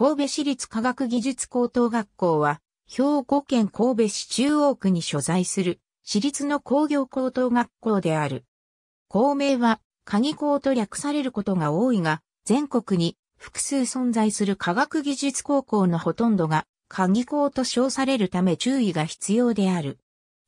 神戸市立科学技術高等学校は、兵庫県神戸市中央区に所在する、市立の工業高等学校である。校名は、鍵校と略されることが多いが、全国に複数存在する科学技術高校のほとんどが、鍵校と称されるため注意が必要である。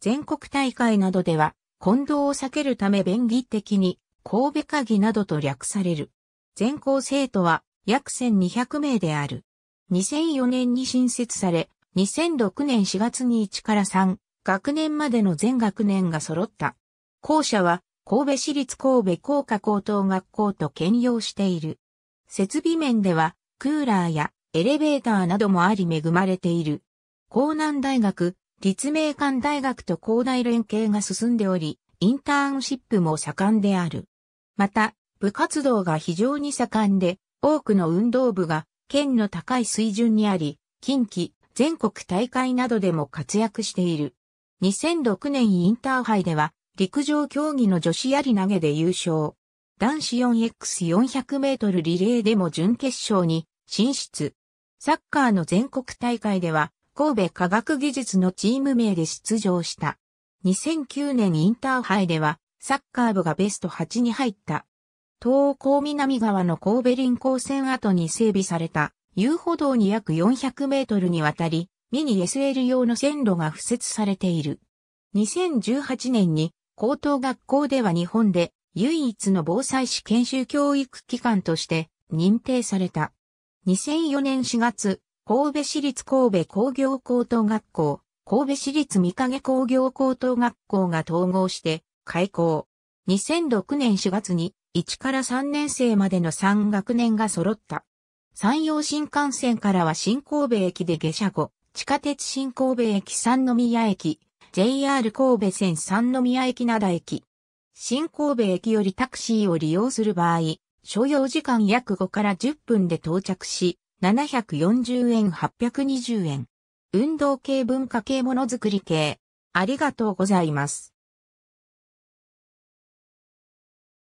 全国大会などでは、混同を避けるため便宜的に、神戸鍵などと略される。全校生徒は、約1200名である。2004年に新設され、2006年4月に1から3学年までの全学年が揃った。校舎は神戸市立神戸工科高等学校と兼用している。設備面ではクーラーやエレベーターなどもあり恵まれている。江南大学、立命館大学と校内連携が進んでおり、インターンシップも盛んである。また、部活動が非常に盛んで、多くの運動部が県の高い水準にあり、近畿、全国大会などでも活躍している。2006年インターハイでは、陸上競技の女子やり投げで優勝。男子 4x400 メートルリレーでも準決勝に進出。サッカーの全国大会では、神戸科学技術のチーム名で出場した。2009年インターハイでは、サッカー部がベスト8に入った。東港南側の神戸臨港線跡に整備された遊歩道に約400メートルにわたり、ミニ SL 用の線路が付設されている。2018年に高等学校では日本で唯一の防災士研修教育機関として認定された。2004年4月、神戸市立神戸工業高等学校、神戸市立三影工業高等学校が統合して開校。2006年4月に1から3年生までの3学年が揃った。山陽新幹線からは新神戸駅で下車後、地下鉄新神戸駅三宮駅、JR 神戸線三宮駅灘駅、新神戸駅よりタクシーを利用する場合、所要時間約5から10分で到着し、740円820円。運動系文化系ものづくり系。ありがとうございます。